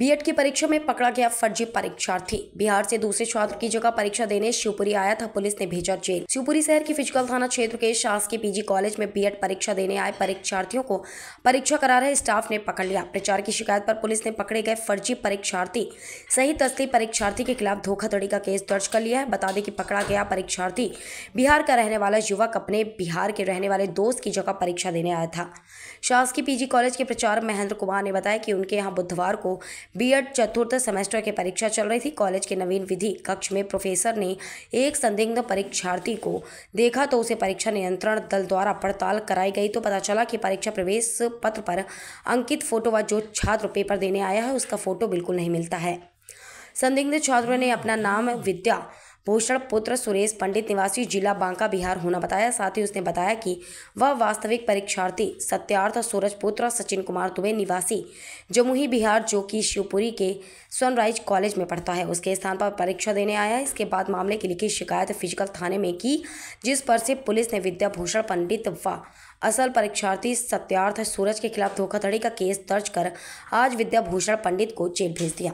BEd की परीक्षा में पकड़ा गया फर्जी परीक्षार्थी बिहार से दूसरे छात्र की जगह परीक्षा देने शिवपुरी आया था पुलिस ने भेजा जेल शिवपुरी शहर के फिजिकल थाना क्षेत्र के शासकीय पीजी कॉलेज में बीएड परीक्षा देने आए परीक्षार्थियों को परीक्षा करा रहे स्टाफ ने पकड़ लिया प्रचार की शिकायत पर पुलिस ने पकड़े गए फर्जी परीक्षार्थी सही तस्ती परीक्षार्थी के खिलाफ धोखाधड़ी का केस दर्ज कर लिया है बता दें कि पकड़ा गया परीक्षार्थी बिहार का रहने वाला युवक अपने बिहार के रहने वाले दोस्त की जगह परीक्षा देने आया था शासकीय पीजी कॉलेज के प्रचार महेंद्र कुमार ने बताया कि उनके यहाँ बुधवार को बीएड चतुर्थ सेमेस्टर की परीक्षा चल रही थी कॉलेज के नवीन विधि कक्ष में प्रोफेसर ने एक संदिग्ध परीक्षार्थी को देखा तो उसे परीक्षा नियंत्रण दल द्वारा पड़ताल कराई गई तो पता चला कि परीक्षा प्रवेश पत्र पर अंकित फोटो व जो छात्र पेपर देने आया है उसका फोटो बिल्कुल नहीं मिलता है संदिग्ध छात्रों ने अपना नाम विद्या भूषण पुत्र सुरेश पंडित निवासी जिला बांका बिहार होना बताया साथ ही उसने बताया कि वह वास्तविक परीक्षार्थी सत्यार्थ सूरज पुत्र सचिन कुमार दुबे निवासी जमुही बिहार जो कि शिवपुरी के सनराइज कॉलेज में पढ़ता है उसके स्थान पर परीक्षा देने आया है इसके बाद मामले की लिखी शिकायत फिजिकल थाने में की जिस पर से पुलिस ने विद्याभूषण पंडित व असल परीक्षार्थी सत्यार्थ सूरज के खिलाफ धोखाधड़ी का केस दर्ज कर आज विद्याभूषण पंडित को जेल भेज दिया